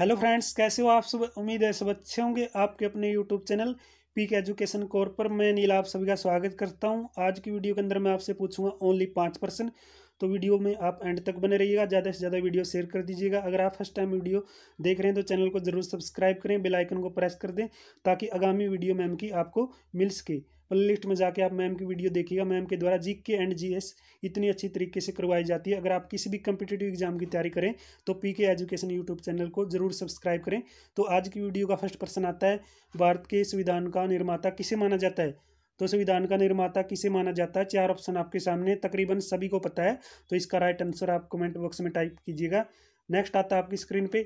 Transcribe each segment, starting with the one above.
hello friends कैसे हो आप सब उम्मीद है सब अच्छे होंगे आपके अपने यूट्यूब चैनल पीक एजुकेशन कोर पर मैं नीला आप सभी का स्वागत करता हूं आज की वीडियो के अंदर मैं आपसे पूछूंगा ओनली पाँच परसेंट तो वीडियो में आप एंड तक बने रहिएगा ज़्यादा से ज़्यादा वीडियो शेयर कर दीजिएगा अगर आप फर्स्ट टाइम वीडियो देख रहे हैं तो चैनल को ज़रूर सब्सक्राइब करें बेलाइकन को प्रेस कर दें ताकि आगामी वीडियो मैम की आपको मिल सके प्लेलिस्ट में जाके आप मैम की वीडियो देखिएगा मैम के द्वारा जी के एंड जी एस इतनी अच्छी तरीके से करवाई जाती है अगर आप किसी भी कंपिटेटिव एग्जाम की तैयारी करें तो P K education YouTube channel को जरूर सब्सक्राइब करें तो आज की वीडियो का फर्स्ट पर्सन आता है भारत के संविधान का निर्माता किसे माना जाता है तो संविधान का निर्माता किसे माना जाता है चार ऑप्शन आपके सामने तकरीबन सभी को पता है तो इसका राइट आंसर आप कमेंट बॉक्स में टाइप कीजिएगा नेक्स्ट आता है आपकी स्क्रीन पर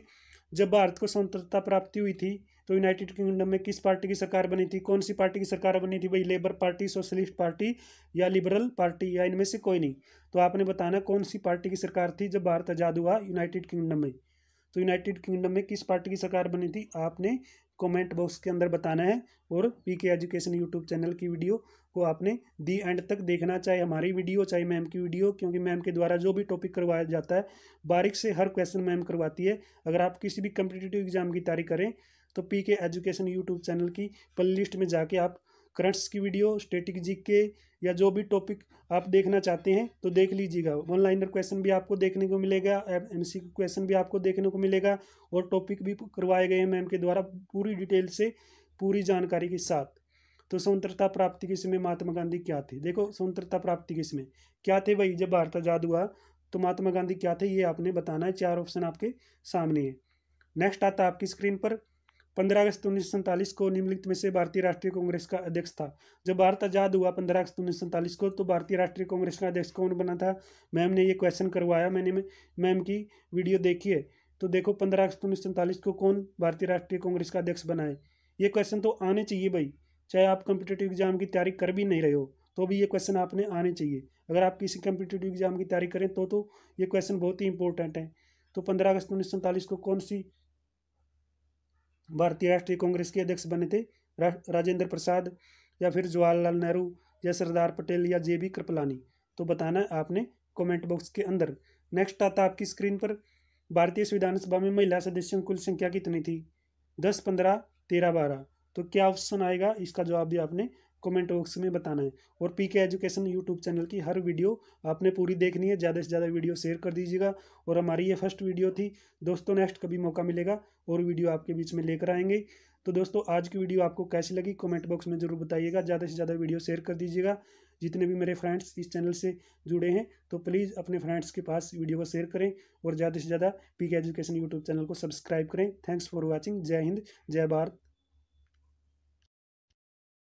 जब भारत को स्वतंत्रता प्राप्ति हुई थी तो यूनाइटेड किंगडम में किस पार्टी की सरकार बनी थी कौन सी पार्टी की सरकार बनी थी भाई लेबर पार्टी सोशलिस्ट पार्टी या लिबरल पार्टी या इनमें से कोई नहीं तो आपने बताना कौन सी पार्टी की सरकार थी जब भारत आज़ाद हुआ यूनाइटेड किंगडम में तो यूनाइटेड किंगडम में किस पार्टी की सरकार बनी थी आपने कमेंट बॉक्स के अंदर बताना है और P K education YouTube channel की वीडियो को आपने दी एंड तक देखना चाहे हमारी वीडियो चाहे मैम की वीडियो क्योंकि मैम के द्वारा जो भी टॉपिक करवाया जाता है बारीक से हर क्वेश्चन मैम करवाती है अगर आप किसी भी कम्पिटिटिव एग्जाम की तैयारी करें तो P K education YouTube channel की प्ले लिस्ट में जाके आप करंट्स की वीडियो स्टेटिक के या जो भी टॉपिक आप देखना चाहते हैं तो देख लीजिएगा वन लाइनर क्वेश्चन भी आपको देखने को मिलेगा एम सी क्वेश्चन भी आपको देखने को मिलेगा और टॉपिक भी करवाए गए हैं मैम के द्वारा पूरी डिटेल से पूरी जानकारी के साथ तो स्वतंत्रता प्राप्ति के समय महात्मा गांधी क्या थे देखो स्वतंत्रता प्राप्ति के समय क्या थे भाई जब भारत आज़ाद हुआ तो महात्मा गांधी क्या थे ये आपने बताना है चार ऑप्शन आपके सामने है नेक्स्ट आता है आपकी स्क्रीन पर पंद्रह अगस्त उन्नीस को निम्नलिखित में से भारतीय राष्ट्रीय कांग्रेस का अध्यक्ष था जब भारत आजाद हुआ पंद्रह अगस्त उन्नीस को तो भारतीय राष्ट्रीय कांग्रेस का अध्यक्ष कौन बना था मैम ने ये क्वेश्चन करवाया मैंने मैम की वीडियो देखी है तो देखो पंद्रह अगस्त उन्नीस को कौन भारतीय राष्ट्रीय कांग्रेस का अध्यक्ष बनाए ये क्वेश्चन तो आने चाहिए भाई चाहे आप कंपिटेटिव एग्जाम की तैयारी कर भी नहीं रहे हो तो भी ये क्वेश्चन आपने आने चाहिए अगर आप किसी कंपिटेटिव एग्जाम की तैयारी करें तो तो ये क्वेश्चन बहुत ही इंपॉर्टेंट है तो पंद्रह अगस्त उन्नीस को कौन सी भारतीय राष्ट्रीय कांग्रेस के अध्यक्ष बने थे राजेंद्र प्रसाद या फिर जवाहरलाल नेहरू या सरदार पटेल या जे बी कृपलानी तो बताना है आपने कमेंट बॉक्स के अंदर नेक्स्ट आता आपकी स्क्रीन पर भारतीय संविधान सभा में महिला सदस्यों की कुल संख्या कितनी थी दस पंद्रह तेरह बारह तो क्या ऑप्शन आएगा इसका जवाब भी आपने कमेंट बॉक्स में बताना है और P K education YouTube channel की हर वीडियो आपने पूरी देखनी है ज़्यादा से ज़्यादा वीडियो शेयर कर दीजिएगा और हमारी ये फर्स्ट वीडियो थी दोस्तों नेक्स्ट कभी मौका मिलेगा और वीडियो आपके बीच में लेकर आएंगे तो दोस्तों आज की वीडियो आपको कैसी लगी कमेंट बॉक्स में ज़रूर बताइएगा ज़्यादा से ज़्यादा वीडियो शेयर कर दीजिएगा जितने भी मेरे फ्रेंड्स इस चैनल से जुड़े हैं तो प्लीज़ अपने फ्रेंड्स के पास वीडियो को शेयर करें और ज़्यादा से ज़्यादा P K education YouTube channel को सब्सक्राइब करें थैंक्स फॉर वॉचिंग जय हिंद जय भारत